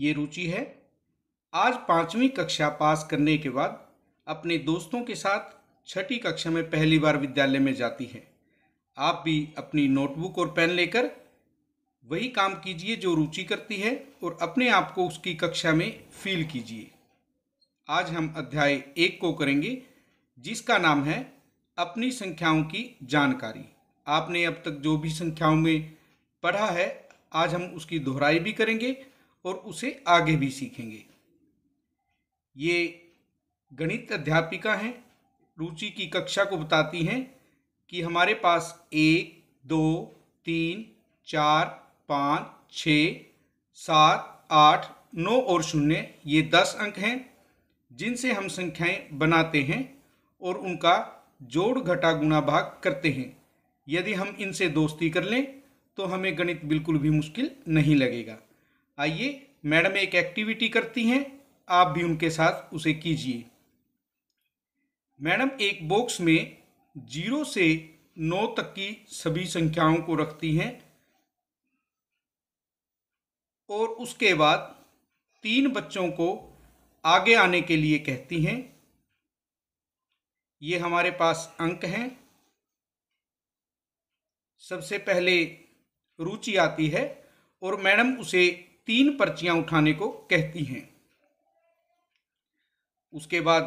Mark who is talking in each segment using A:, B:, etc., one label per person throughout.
A: ये रुचि है आज पाँचवीं कक्षा पास करने के बाद अपने दोस्तों के साथ छठी कक्षा में पहली बार विद्यालय में जाती है आप भी अपनी नोटबुक और पेन लेकर वही काम कीजिए जो रुचि करती है और अपने आप को उसकी कक्षा में फील कीजिए आज हम अध्याय एक को करेंगे जिसका नाम है अपनी संख्याओं की जानकारी आपने अब तक जो भी संख्याओं में पढ़ा है आज हम उसकी दोहराई भी करेंगे और उसे आगे भी सीखेंगे ये गणित अध्यापिका हैं रुचि की कक्षा को बताती हैं कि हमारे पास एक दो तीन चार पाँच छ सात आठ नौ और शून्य ये दस अंक हैं जिनसे हम संख्याएं बनाते हैं और उनका जोड़ घटा गुणा भाग करते हैं यदि हम इनसे दोस्ती कर लें तो हमें गणित बिल्कुल भी मुश्किल नहीं लगेगा आइए मैडम एक एक्टिविटी करती हैं आप भी उनके साथ उसे कीजिए मैडम एक बॉक्स में जीरो से नौ तक की सभी संख्याओं को रखती हैं और उसके बाद तीन बच्चों को आगे आने के लिए कहती हैं ये हमारे पास अंक हैं सबसे पहले रुचि आती है और मैडम उसे तीन पर्चियां उठाने को कहती हैं उसके बाद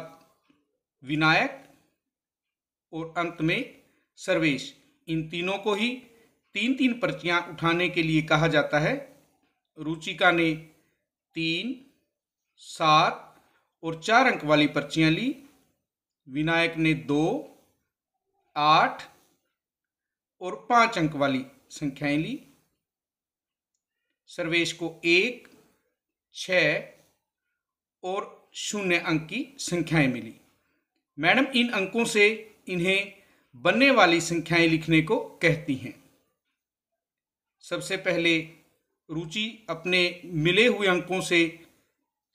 A: विनायक और अंत में सर्वेश इन तीनों को ही तीन तीन पर्चियां उठाने के लिए कहा जाता है रुचिका ने तीन सात और चार अंक वाली पर्चियां ली विनायक ने दो आठ और पांच अंक वाली संख्याएं ली सर्वेश को एक छ और शून्य अंक की संख्याएं मिली मैडम इन अंकों से इन्हें बनने वाली संख्याएं लिखने को कहती हैं सबसे पहले रुचि अपने मिले हुए अंकों से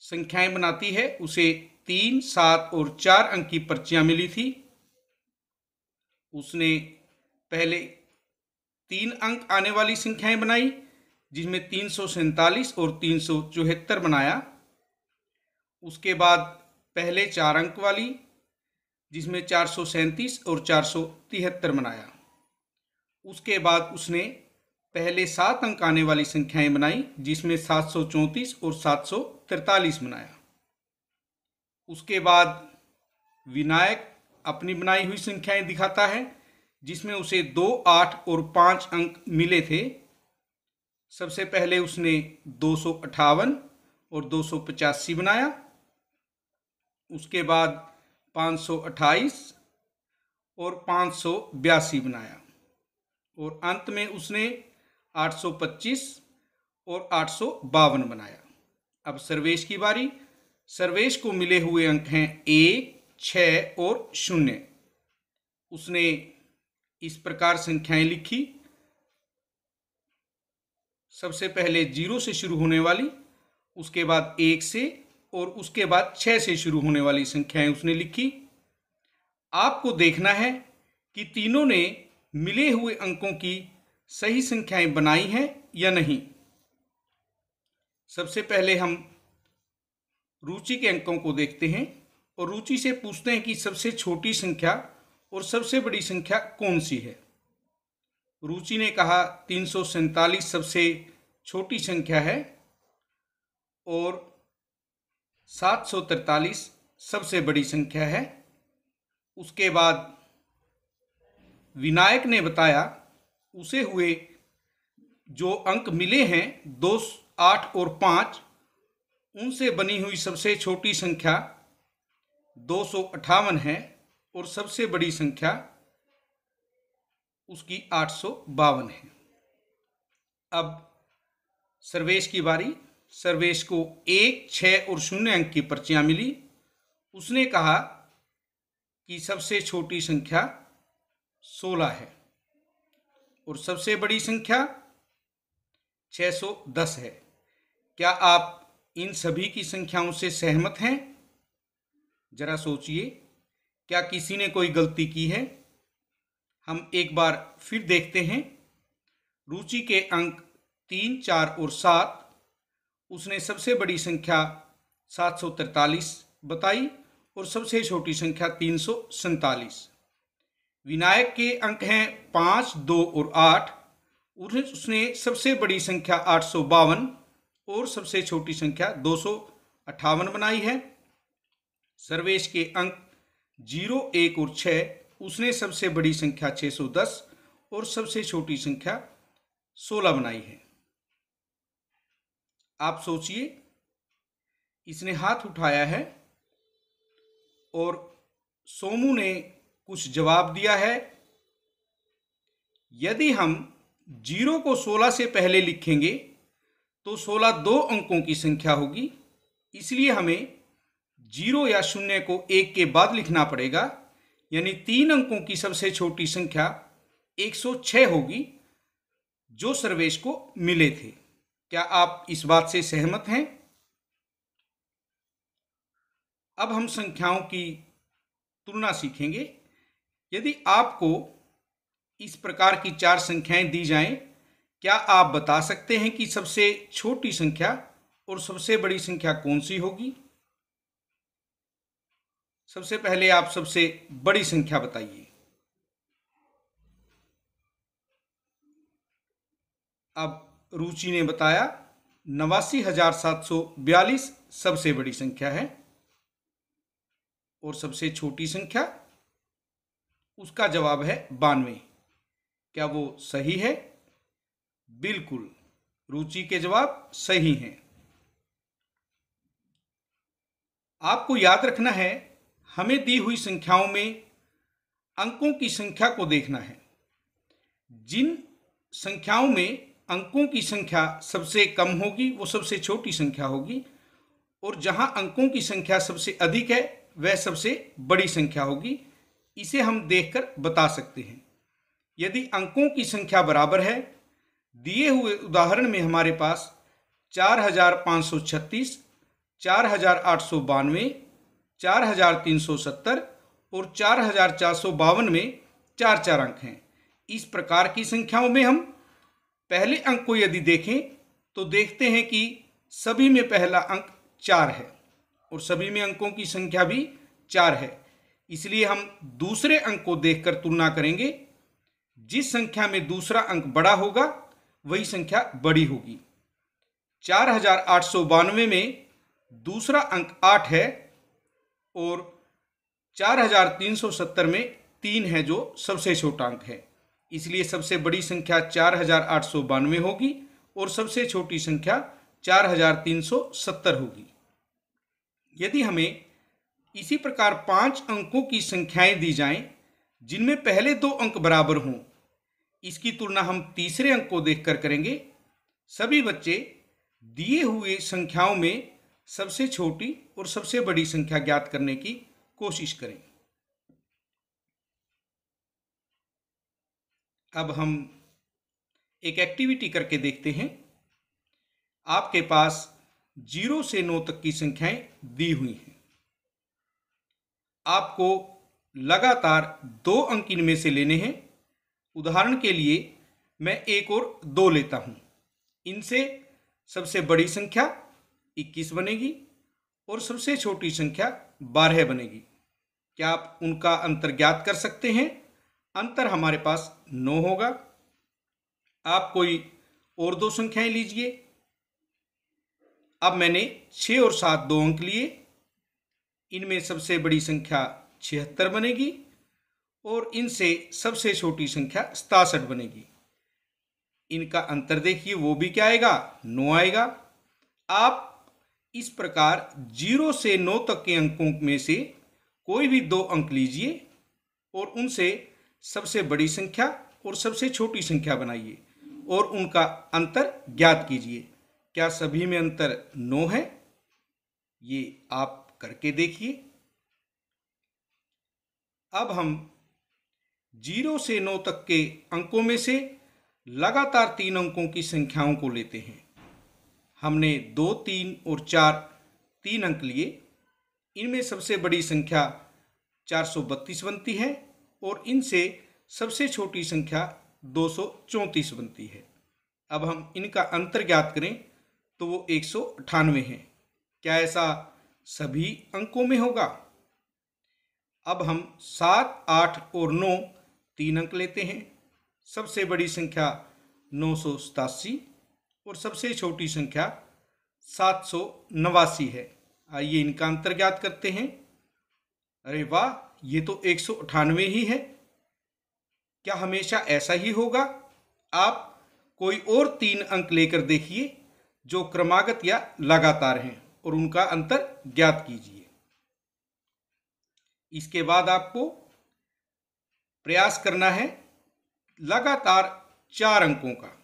A: संख्याएं बनाती है उसे तीन सात और चार अंक की पर्चियां मिली थी उसने पहले तीन अंक आने वाली संख्याएं बनाई जिसमें तीन और तीन बनाया उसके बाद पहले चार अंक वाली जिसमें चार और चार बनाया उसके बाद उसने पहले सात अंक आने वाली संख्याएं बनाई जिसमें 734 और 743 बनाया उसके बाद विनायक अपनी बनाई हुई संख्याएं दिखाता है जिसमें उसे दो आठ और पाँच अंक मिले थे सबसे पहले उसने दो और दो बनाया उसके बाद 528 और पाँच बनाया और अंत में उसने 825 और आठ बनाया अब सर्वेश की बारी सर्वेश को मिले हुए अंक हैं एक छ और शून्य उसने इस प्रकार संख्याएं लिखी सबसे पहले जीरो से शुरू होने वाली उसके बाद एक से और उसके बाद छः से शुरू होने वाली संख्याएं उसने लिखी आपको देखना है कि तीनों ने मिले हुए अंकों की सही संख्याएं बनाई हैं या नहीं सबसे पहले हम रुचि के अंकों को देखते हैं और रुचि से पूछते हैं कि सबसे छोटी संख्या और सबसे बड़ी संख्या कौन सी है रुचि ने कहा तीन सबसे छोटी संख्या है और सात सबसे बड़ी संख्या है उसके बाद विनायक ने बताया उसे हुए जो अंक मिले हैं दो आठ और पाँच उनसे बनी हुई सबसे छोटी संख्या दो है और सबसे बड़ी संख्या उसकी आठ है अब सर्वेश की बारी सर्वेश को एक छः और शून्य अंक की पर्चियाँ मिली उसने कहा कि सबसे छोटी संख्या सोलह है और सबसे बड़ी संख्या छः सौ दस है क्या आप इन सभी की संख्याओं से सहमत हैं जरा सोचिए क्या किसी ने कोई गलती की है हम एक बार फिर देखते हैं रुचि के अंक तीन चार और सात उसने सबसे बड़ी संख्या सात सौ तैतालीस बताई और सबसे छोटी संख्या तीन सौ सैतालीस विनायक के अंक हैं पाँच दो और आठ उसने सबसे बड़ी संख्या आठ सौ बावन और सबसे छोटी संख्या दो सौ अट्ठावन बनाई है सर्वेश के अंक जीरो एक और छः उसने सबसे बड़ी संख्या 610 और सबसे छोटी संख्या 16 बनाई है आप सोचिए इसने हाथ उठाया है और सोमू ने कुछ जवाब दिया है यदि हम जीरो को 16 से पहले लिखेंगे तो 16 दो अंकों की संख्या होगी इसलिए हमें जीरो या शून्य को एक के बाद लिखना पड़ेगा यानी तीन अंकों की सबसे छोटी संख्या 106 होगी जो सर्वेश को मिले थे क्या आप इस बात से सहमत हैं अब हम संख्याओं की तुलना सीखेंगे यदि आपको इस प्रकार की चार संख्याएं दी जाएं क्या आप बता सकते हैं कि सबसे छोटी संख्या और सबसे बड़ी संख्या कौन सी होगी सबसे पहले आप सबसे बड़ी संख्या बताइए अब रुचि ने बताया नवासी हजार सात सौ बयालीस सबसे बड़ी संख्या है और सबसे छोटी संख्या उसका जवाब है बानवे क्या वो सही है बिल्कुल रुचि के जवाब सही हैं आपको याद रखना है हमें दी हुई संख्याओं में अंकों की संख्या को देखना है जिन संख्याओं में अंकों की संख्या सबसे कम होगी वो सबसे छोटी संख्या होगी और जहां अंकों की संख्या सबसे अधिक है वह सबसे बड़ी संख्या होगी इसे हम देखकर बता सकते हैं यदि अंकों की संख्या बराबर है दिए हुए उदाहरण में हमारे पास चार हजार पाँच सौ छत्तीस चार हजार आठ सौ बानवे चार हजार तीन सौ सत्तर और चार हजार चार सौ बावन में चार चार अंक हैं इस प्रकार की संख्याओं में हम पहले अंक को यदि देखें तो देखते हैं कि सभी में पहला अंक चार है और सभी में अंकों की संख्या भी चार है इसलिए हम दूसरे अंक को देखकर तुलना करेंगे जिस संख्या में दूसरा अंक बड़ा होगा वही संख्या बड़ी होगी चार हजार आठ सौ बानवे में दूसरा अंक आठ है और 4370 में तीन है जो सबसे छोटा अंक है इसलिए सबसे बड़ी संख्या चार हजार आठ सौ बानवे होगी और सबसे छोटी संख्या चार हजार तीन सौ सत्तर होगी यदि हमें इसी प्रकार पांच अंकों की संख्याएं दी जाएं जिनमें पहले दो अंक बराबर हों इसकी तुलना हम तीसरे अंक को देखकर करेंगे सभी बच्चे दिए हुए संख्याओं में सबसे छोटी और सबसे बड़ी संख्या ज्ञात करने की कोशिश करें अब हम एक एक्टिविटी करके देखते हैं आपके पास जीरो से नौ तक की संख्याएं दी हुई हैं आपको लगातार दो अंक इनमें से लेने हैं उदाहरण के लिए मैं एक और दो लेता हूं इनसे सबसे बड़ी संख्या इक्कीस बनेगी और सबसे छोटी संख्या बारह बनेगी क्या आप उनका अंतर ज्ञात कर सकते हैं अंतर हमारे पास नौ होगा आप कोई और दो संख्याएं लीजिए अब मैंने छः और सात दो अंक लिए इनमें सबसे बड़ी संख्या छिहत्तर बनेगी और इनसे सबसे छोटी संख्या सतासठ बनेगी इनका अंतर देखिए वो भी क्या आएगा नौ आएगा आप इस प्रकार जीरो से नौ तक के अंकों में से कोई भी दो अंक लीजिए और उनसे सबसे बड़ी संख्या और सबसे छोटी संख्या बनाइए और उनका अंतर ज्ञात कीजिए क्या सभी में अंतर नौ है ये आप करके देखिए अब हम जीरो से नौ तक के अंकों में से लगातार तीन अंकों की संख्याओं को लेते हैं हमने दो तीन और चार तीन अंक लिए इनमें सबसे बड़ी संख्या चार सौ बत्तीस बनती है और इनसे सबसे छोटी संख्या दो सौ चौंतीस बनती है अब हम इनका अंतर ज्ञात करें तो वो एक सौ अठानवे है क्या ऐसा सभी अंकों में होगा अब हम सात आठ और नौ तीन अंक लेते हैं सबसे बड़ी संख्या नौ सौ सतासी और सबसे छोटी संख्या सात सौ नवासी है आइए इनका अंतर ज्ञात करते हैं अरे वाह ये तो एक सौ अठानवे ही है क्या हमेशा ऐसा ही होगा आप कोई और तीन अंक लेकर देखिए जो क्रमागत या लगातार हैं और उनका अंतर ज्ञात कीजिए इसके बाद आपको प्रयास करना है लगातार चार अंकों का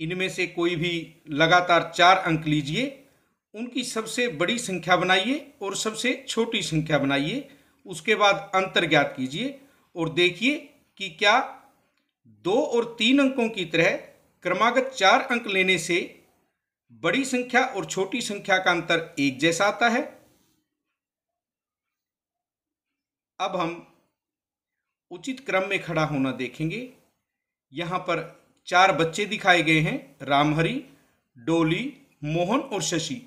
A: इनमें से कोई भी लगातार चार अंक लीजिए उनकी सबसे बड़ी संख्या बनाइए और सबसे छोटी संख्या बनाइए उसके बाद अंतर ज्ञात कीजिए और देखिए कि क्या दो और तीन अंकों की तरह क्रमागत चार अंक लेने से बड़ी संख्या और छोटी संख्या का अंतर एक जैसा आता है अब हम उचित क्रम में खड़ा होना देखेंगे यहाँ पर चार बच्चे दिखाए गए हैं रामहरि डोली मोहन और शशि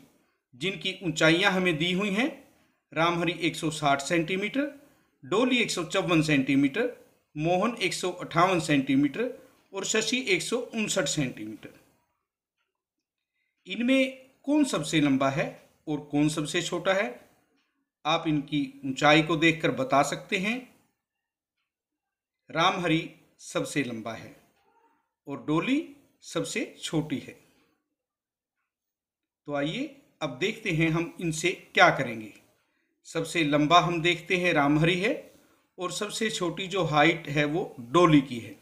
A: जिनकी ऊंचाइयां हमें दी हुई हैं रामहरी 160 सेंटीमीटर डोली एक सेंटीमीटर मोहन एक सेंटीमीटर और शशि एक सेंटीमीटर इनमें कौन सबसे लंबा है और कौन सबसे छोटा है आप इनकी ऊंचाई को देखकर बता सकते हैं रामहरी सबसे लंबा है और डोली सबसे छोटी है तो आइए अब देखते हैं हम इनसे क्या करेंगे सबसे लंबा हम देखते हैं रामहरी है और सबसे छोटी जो हाइट है वो डोली की है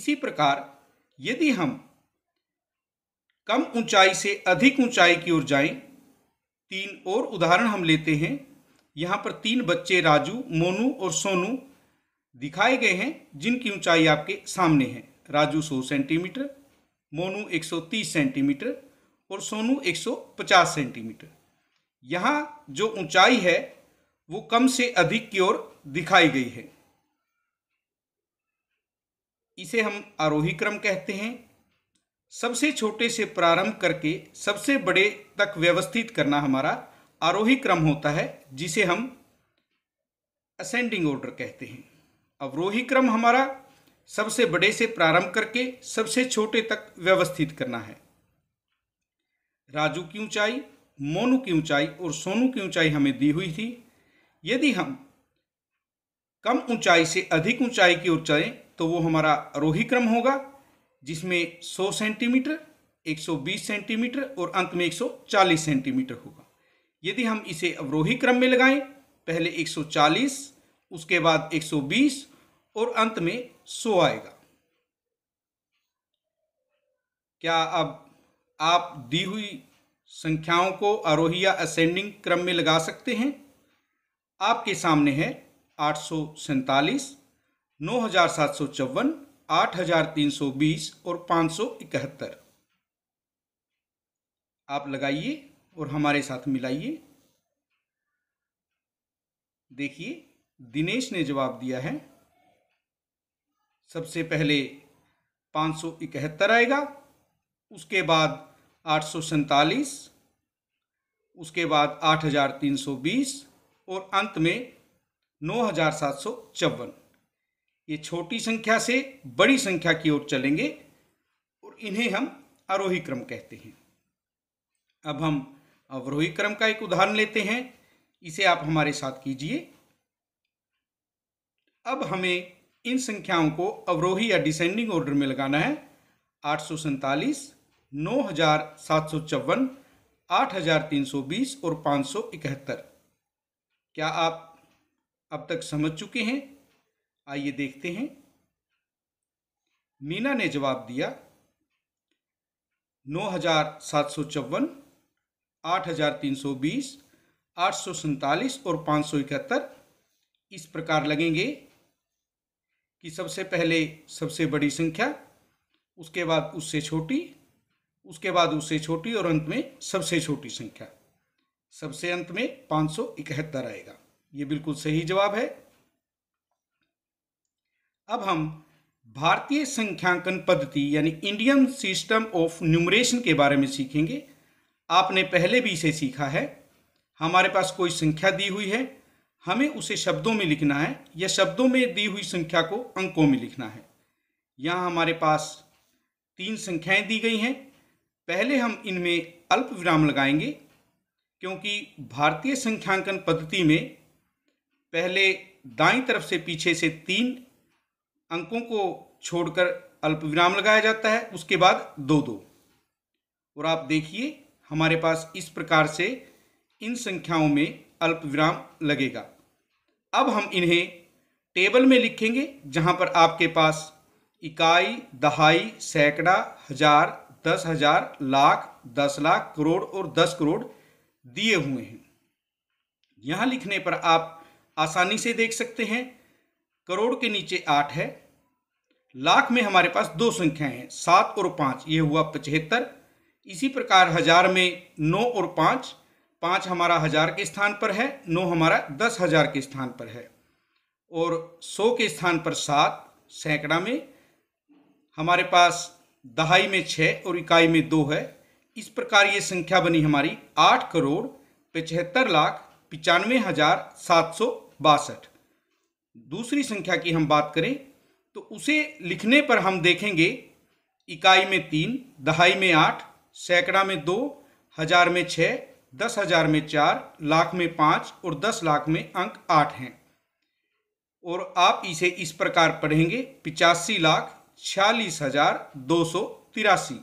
A: इसी प्रकार यदि हम कम ऊंचाई से अधिक ऊंचाई की ओर जाएं तीन और उदाहरण हम लेते हैं यहाँ पर तीन बच्चे राजू मोनू और सोनू दिखाए गए हैं जिनकी ऊंचाई आपके सामने है राजू 100 सेंटीमीटर मोनू 130 सेंटीमीटर और सोनू 150 सेंटीमीटर यहाँ जो ऊंचाई है वो कम से अधिक की ओर दिखाई गई है इसे हम आरोही क्रम कहते हैं सबसे छोटे से प्रारंभ करके सबसे बड़े तक व्यवस्थित करना हमारा आरोही क्रम होता है जिसे हम असेंडिंग ऑर्डर कहते हैं अवरोही क्रम हमारा सबसे बड़े से प्रारंभ करके सबसे छोटे तक व्यवस्थित करना है राजू की ऊंचाई मोनू की ऊंचाई और सोनू की ऊंचाई हमें दी हुई थी यदि हम कम ऊंचाई से अधिक ऊंचाई की ओर चलें तो वो हमारा रोही क्रम होगा जिसमें 100 सेंटीमीटर 120 सेंटीमीटर और अंत में 140 सेंटीमीटर होगा यदि हम इसे अवरोही क्रम में लगाएं पहले 140 उसके बाद 120 और अंत में सो आएगा क्या अब आप दी हुई संख्याओं को आरोही या असेंडिंग क्रम में लगा सकते हैं आपके सामने है आठ सौ सैतालीस नौ हजार सात सौ चौवन आठ हजार तीन सौ बीस और पाँच सौ इकहत्तर आप लगाइए और हमारे साथ मिलाइए देखिए दिनेश ने जवाब दिया है सबसे पहले पाँच सौ इकहत्तर आएगा उसके बाद आठ सौ सैंतालीस उसके बाद आठ हज़ार तीन सौ बीस और अंत में नौ हज़ार सात सौ चौवन ये छोटी संख्या से बड़ी संख्या की ओर चलेंगे और इन्हें हम आरोही क्रम कहते हैं अब हम अवरोही क्रम का एक उदाहरण लेते हैं इसे आप हमारे साथ कीजिए अब हमें इन संख्याओं को अवरोही या डिसेंडिंग ऑर्डर में लगाना है आठ सौ सैंतालीस नौ हजार सात सौ चौवन आठ हजार तीन सौ बीस और पाँच सौ इकहत्तर क्या आप अब तक समझ चुके हैं आइए देखते हैं मीना ने जवाब दिया नौ हजार सात सौ चौवन आठ हजार तीन सौ बीस आठ सौ सैंतालीस और पाँच सौ इकहत्तर इस प्रकार लगेंगे कि सबसे पहले सबसे बड़ी संख्या उसके बाद उससे छोटी उसके बाद उससे छोटी और अंत में सबसे छोटी संख्या सबसे अंत में पाँच सौ इकहत्तर आएगा ये बिल्कुल सही जवाब है अब हम भारतीय संख्यांकन पद्धति यानी इंडियन सिस्टम ऑफ न्यूमरेशन के बारे में सीखेंगे आपने पहले भी इसे सीखा है हमारे पास कोई संख्या दी हुई है हमें उसे शब्दों में लिखना है या शब्दों में दी हुई संख्या को अंकों में लिखना है यहाँ हमारे पास तीन संख्याएं दी गई हैं पहले हम इनमें अल्प विराम लगाएंगे क्योंकि भारतीय संख्यांकन पद्धति में पहले दाई तरफ से पीछे से तीन अंकों को छोड़कर अल्प विराम लगाया जाता है उसके बाद दो दो और आप देखिए हमारे पास इस प्रकार से इन संख्याओं में अल्प विराम लगेगा अब हम इन्हें टेबल में लिखेंगे जहाँ पर आपके पास इकाई दहाई सैकड़ा हजार दस हजार लाख दस लाख करोड़ और दस करोड़ दिए हुए हैं यहाँ लिखने पर आप आसानी से देख सकते हैं करोड़ के नीचे आठ है लाख में हमारे पास दो संख्याएं हैं सात और पाँच ये हुआ पचहत्तर इसी प्रकार हजार में नौ और पाँच पाँच हमारा हज़ार के स्थान पर है नौ हमारा दस हज़ार के स्थान पर है और सौ के स्थान पर सात सैकड़ा में हमारे पास दहाई में छः और इकाई में दो है इस प्रकार ये संख्या बनी हमारी आठ करोड़ पचहत्तर लाख पचानवे हज़ार सात सौ बासठ दूसरी संख्या की हम बात करें तो उसे लिखने पर हम देखेंगे इकाई में तीन दहाई में आठ सैकड़ा में दो हज़ार में छः दस हजार में चार लाख में पाँच और दस लाख में अंक आठ हैं और आप इसे इस प्रकार पढ़ेंगे पिचासी लाख छियालीस हजार दो सौ तिरासी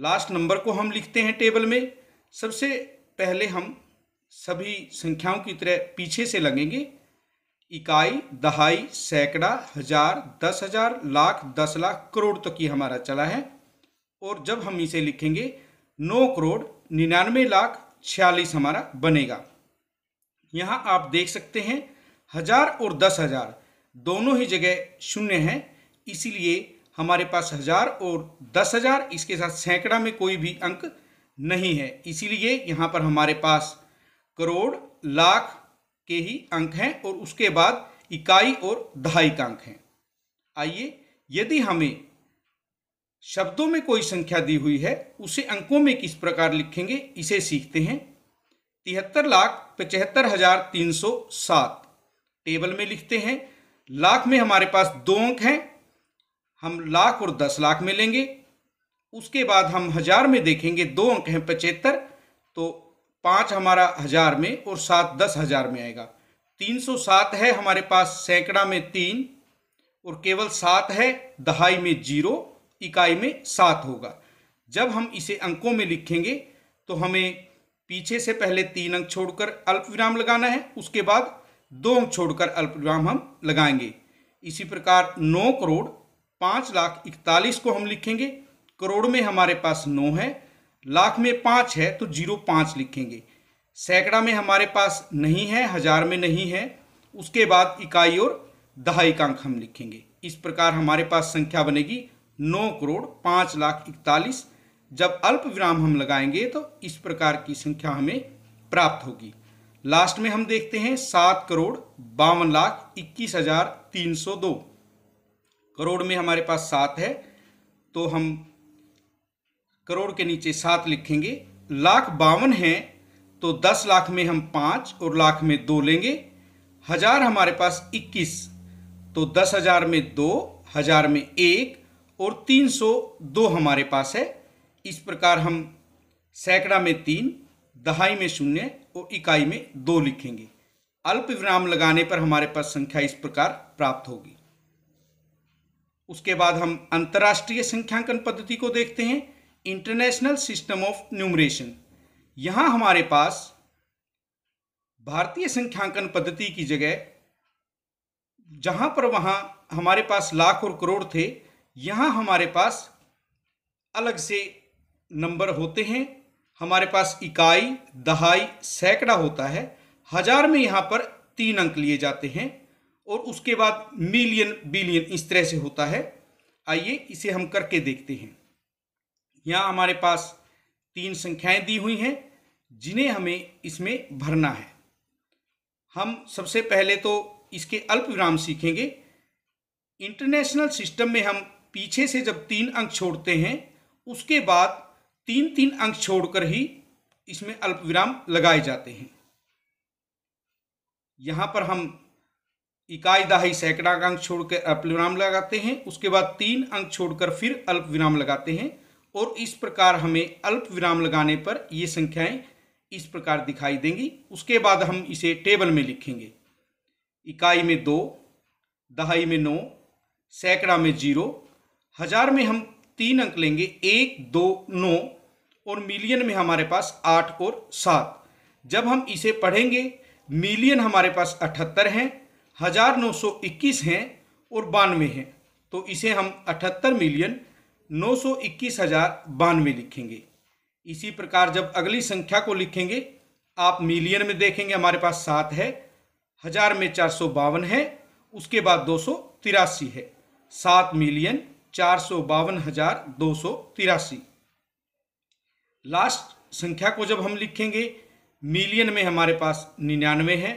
A: लास्ट नंबर को हम लिखते हैं टेबल में सबसे पहले हम सभी संख्याओं की तरह पीछे से लगेंगे इकाई दहाई सैकड़ा हजार दस हजार लाख दस लाख करोड़ तक तो की हमारा चला है और जब हम इसे लिखेंगे नौ करोड़ निन्यानवे लाख छियालीस हमारा बनेगा यहाँ आप देख सकते हैं हजार और दस हजार दोनों ही जगह शून्य है इसीलिए हमारे पास हजार और दस हजार इसके साथ सैकड़ा में कोई भी अंक नहीं है इसीलिए यहाँ पर हमारे पास करोड़ लाख के ही अंक हैं और उसके बाद इकाई और दहाई का अंक हैं आइए यदि हमें शब्दों में कोई संख्या दी हुई है उसे अंकों में किस प्रकार लिखेंगे इसे सीखते हैं तिहत्तर लाख पचहत्तर हजार तीन सौ सात टेबल में लिखते हैं लाख में हमारे पास दो अंक हैं हम लाख और दस लाख में लेंगे उसके बाद हम हजार में देखेंगे दो अंक हैं पचहत्तर तो पाँच हमारा हजार में और सात दस हजार में आएगा तीन सौ सात है हमारे पास सैकड़ा में तीन और केवल सात है दहाई में जीरो इकाई में सात होगा जब हम इसे अंकों में लिखेंगे तो हमें पीछे से पहले तीन अंक छोड़कर अल्प विराम लगाना है उसके बाद दो अंक छोड़कर अल्प विराम हम लगाएंगे इसी प्रकार नौ करोड़ पाँच लाख इकतालीस को हम लिखेंगे करोड़ में हमारे पास नौ है लाख में पाँच है तो जीरो पाँच लिखेंगे सैकड़ा में हमारे पास नहीं है हजार में नहीं है उसके बाद इकाई और दहाई का अंक हम लिखेंगे इस प्रकार हमारे पास संख्या बनेगी नौ करोड़ पाँच लाख इकतालीस जब अल्प विराम हम लगाएंगे तो इस प्रकार की संख्या हमें प्राप्त होगी लास्ट में हम देखते हैं सात करोड़ बावन लाख इक्कीस हजार तीन सौ दो करोड़ में हमारे पास सात है तो हम करोड़ के नीचे सात लिखेंगे लाख बावन है तो दस लाख में हम पाँच और लाख में दो लेंगे हजार हमारे पास इक्कीस तो दस हजार में दो हजार में एक और 302 हमारे पास है इस प्रकार हम सैकड़ा में तीन दहाई में शून्य और इकाई में दो लिखेंगे अल्प विराम लगाने पर हमारे पास संख्या इस प्रकार प्राप्त होगी उसके बाद हम अंतर्राष्ट्रीय संख्यांकन पद्धति को देखते हैं इंटरनेशनल सिस्टम ऑफ न्यूमरेशन यहां हमारे पास भारतीय संख्यांकन पद्धति की जगह जहां पर वहां हमारे पास लाख और करोड़ थे यहाँ हमारे पास अलग से नंबर होते हैं हमारे पास इकाई दहाई सैकड़ा होता है हजार में यहाँ पर तीन अंक लिए जाते हैं और उसके बाद मिलियन बिलियन इस तरह से होता है आइए इसे हम करके देखते हैं यहाँ हमारे पास तीन संख्याएं दी हुई हैं जिन्हें हमें इसमें भरना है हम सबसे पहले तो इसके अल्प विराम सीखेंगे इंटरनेशनल सिस्टम में हम पीछे से जब तीन अंक छोड़ते हैं उसके बाद तीन तीन अंक छोड़कर ही इसमें अल्प विराम लगाए जाते हैं यहाँ पर हम इकाई दहाई सैकड़ा का अंक छोड़कर अल्प विराम लगाते हैं उसके बाद तीन अंक छोड़कर फिर अल्प विराम लगाते हैं और इस प्रकार हमें अल्प विराम लगाने पर ये संख्याएं इस प्रकार दिखाई देंगी उसके बाद हम इसे टेबल में लिखेंगे इकाई में दो दहाई में नौ सैकड़ा में जीरो हजार में हम तीन अंक लेंगे एक दो नौ और मिलियन में हमारे पास आठ और सात जब हम इसे पढ़ेंगे मिलियन हमारे पास अठहत्तर हैं हजार नौ सौ इक्कीस हैं और बानवे हैं तो इसे हम अठहत्तर मिलियन नौ सौ इक्कीस हजार बानवे लिखेंगे इसी प्रकार जब अगली संख्या को लिखेंगे आप मिलियन में देखेंगे हमारे पास सात है हजार में चार सौ बावन है उसके बाद दो सौ तिरासी है सात मिलियन चार सौ बावन हजार दो सौ तिरासी लास्ट संख्या को जब हम लिखेंगे मिलियन में हमारे पास निन्यानवे है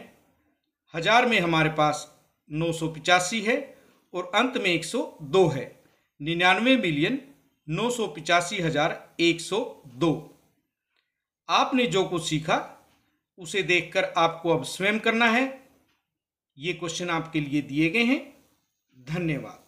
A: हजार में हमारे पास नौ सौ पिचासी है और अंत में एक सौ दो है निन्यानवे मिलियन नौ सौ पिचासी हजार एक सौ दो आपने जो कुछ सीखा उसे देखकर आपको अब स्वयं करना है ये क्वेश्चन आपके लिए दिए गए हैं धन्यवाद